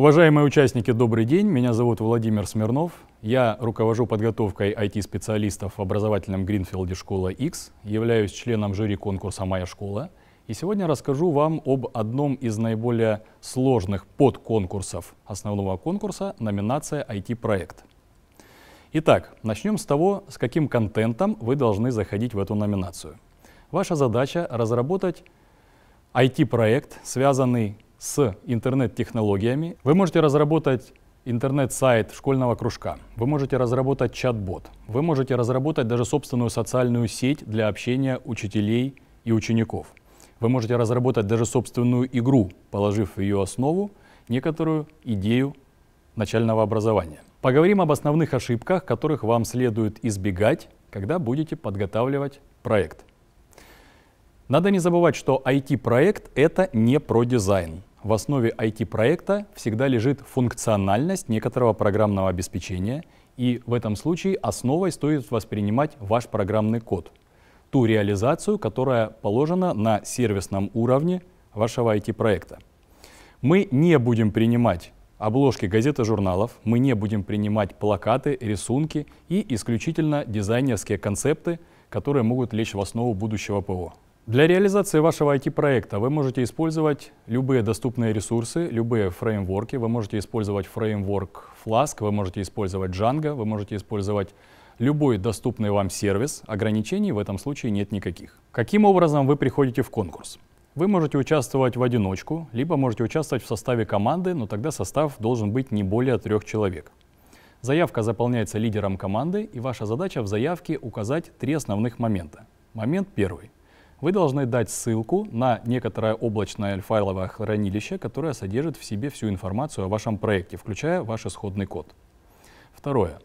Уважаемые участники, добрый день. Меня зовут Владимир Смирнов. Я руковожу подготовкой IT-специалистов в образовательном Гринфилде «Школа X, являюсь членом жюри конкурса «Моя школа». И сегодня расскажу вам об одном из наиболее сложных подконкурсов основного конкурса – номинация «IT-проект». Итак, начнем с того, с каким контентом вы должны заходить в эту номинацию. Ваша задача – разработать IT-проект, связанный с интернет-технологиями. Вы можете разработать интернет-сайт школьного кружка, вы можете разработать чат-бот, вы можете разработать даже собственную социальную сеть для общения учителей и учеников. Вы можете разработать даже собственную игру, положив в ее основу некоторую идею начального образования. Поговорим об основных ошибках, которых вам следует избегать, когда будете подготавливать проект. Надо не забывать, что IT-проект — это не про дизайн. В основе IT-проекта всегда лежит функциональность некоторого программного обеспечения, и в этом случае основой стоит воспринимать ваш программный код, ту реализацию, которая положена на сервисном уровне вашего IT-проекта. Мы не будем принимать обложки газет и журналов, мы не будем принимать плакаты, рисунки и исключительно дизайнерские концепты, которые могут лечь в основу будущего ПО. Для реализации вашего IT-проекта вы можете использовать любые доступные ресурсы, любые фреймворки. Вы можете использовать фреймворк Flask, вы можете использовать Django, вы можете использовать любой доступный вам сервис. Ограничений в этом случае нет никаких. Каким образом вы приходите в конкурс? Вы можете участвовать в одиночку, либо можете участвовать в составе команды, но тогда состав должен быть не более трех человек. Заявка заполняется лидером команды, и ваша задача в заявке указать три основных момента. Момент первый вы должны дать ссылку на некоторое облачное файловое хранилище, которое содержит в себе всю информацию о вашем проекте, включая ваш исходный код. Второе.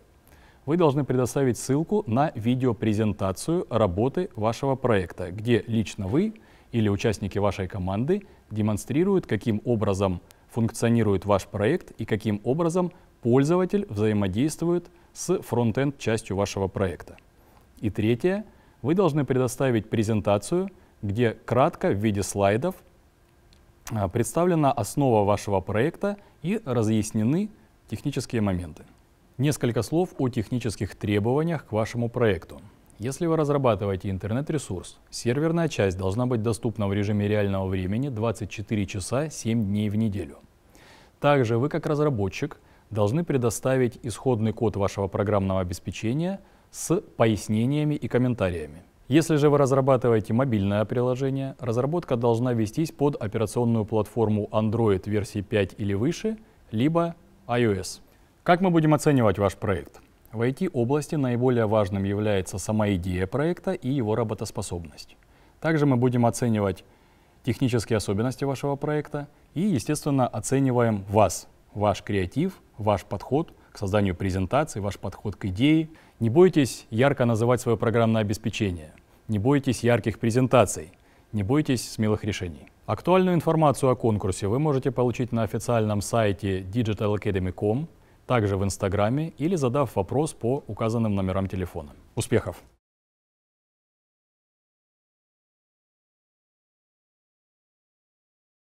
Вы должны предоставить ссылку на видеопрезентацию работы вашего проекта, где лично вы или участники вашей команды демонстрируют, каким образом функционирует ваш проект и каким образом пользователь взаимодействует с фронтенд частью вашего проекта. И третье, вы должны предоставить презентацию, где кратко в виде слайдов а, представлена основа вашего проекта и разъяснены технические моменты. Несколько слов о технических требованиях к вашему проекту. Если вы разрабатываете интернет-ресурс, серверная часть должна быть доступна в режиме реального времени 24 часа 7 дней в неделю. Также вы как разработчик должны предоставить исходный код вашего программного обеспечения – с пояснениями и комментариями. Если же вы разрабатываете мобильное приложение, разработка должна вестись под операционную платформу Android версии 5 или выше, либо iOS. Как мы будем оценивать ваш проект? В IT-области наиболее важным является сама идея проекта и его работоспособность. Также мы будем оценивать технические особенности вашего проекта и, естественно, оцениваем вас, ваш креатив, ваш подход – к созданию презентации, ваш подход к идее. Не бойтесь ярко называть свое программное обеспечение. Не бойтесь ярких презентаций. Не бойтесь смелых решений. Актуальную информацию о конкурсе вы можете получить на официальном сайте digitalacademy.com, также в Инстаграме или задав вопрос по указанным номерам телефона. Успехов!